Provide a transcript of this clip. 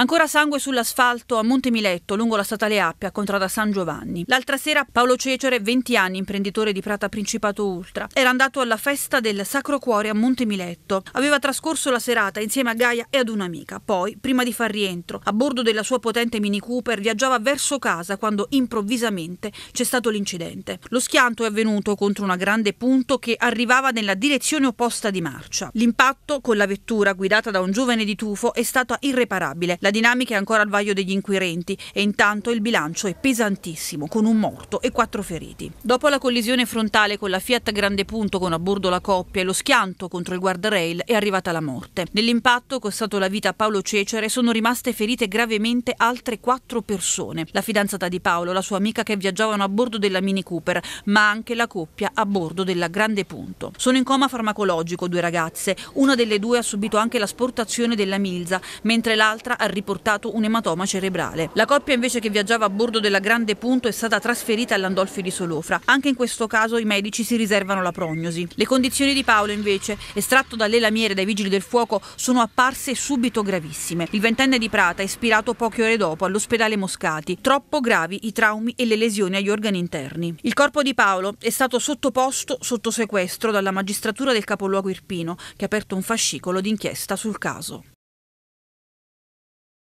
Ancora sangue sull'asfalto a Montemiletto, lungo la statale Appia, a contrada San Giovanni. L'altra sera Paolo Cecere, 20 anni, imprenditore di Prata Principato Ultra, era andato alla festa del Sacro Cuore a Montemiletto. Aveva trascorso la serata insieme a Gaia e ad un'amica. Poi, prima di far rientro, a bordo della sua potente Mini Cooper, viaggiava verso casa quando improvvisamente c'è stato l'incidente. Lo schianto è avvenuto contro una grande punto che arrivava nella direzione opposta di marcia. L'impatto con la vettura guidata da un giovane di tufo è stato irreparabile. La la dinamica è ancora al vaglio degli inquirenti e intanto il bilancio è pesantissimo, con un morto e quattro feriti. Dopo la collisione frontale con la Fiat Grande Punto con a bordo la coppia e lo schianto contro il guardrail è arrivata la morte. Nell'impatto, costato la vita a Paolo Cecere, sono rimaste ferite gravemente altre quattro persone. La fidanzata di Paolo, la sua amica che viaggiavano a bordo della Mini Cooper, ma anche la coppia a bordo della Grande Punto. Sono in coma farmacologico due ragazze. Una delle due ha subito anche l'asportazione della milza, mentre l'altra arriva riportato un ematoma cerebrale. La coppia invece che viaggiava a bordo della Grande Punto è stata trasferita all'Andolfi di Solofra. Anche in questo caso i medici si riservano la prognosi. Le condizioni di Paolo invece, estratto dalle lamiere dai vigili del fuoco, sono apparse subito gravissime. Il ventenne di Prata è ispirato poche ore dopo all'ospedale Moscati. Troppo gravi i traumi e le lesioni agli organi interni. Il corpo di Paolo è stato sottoposto sotto sequestro dalla magistratura del capoluogo Irpino, che ha aperto un fascicolo d'inchiesta sul caso.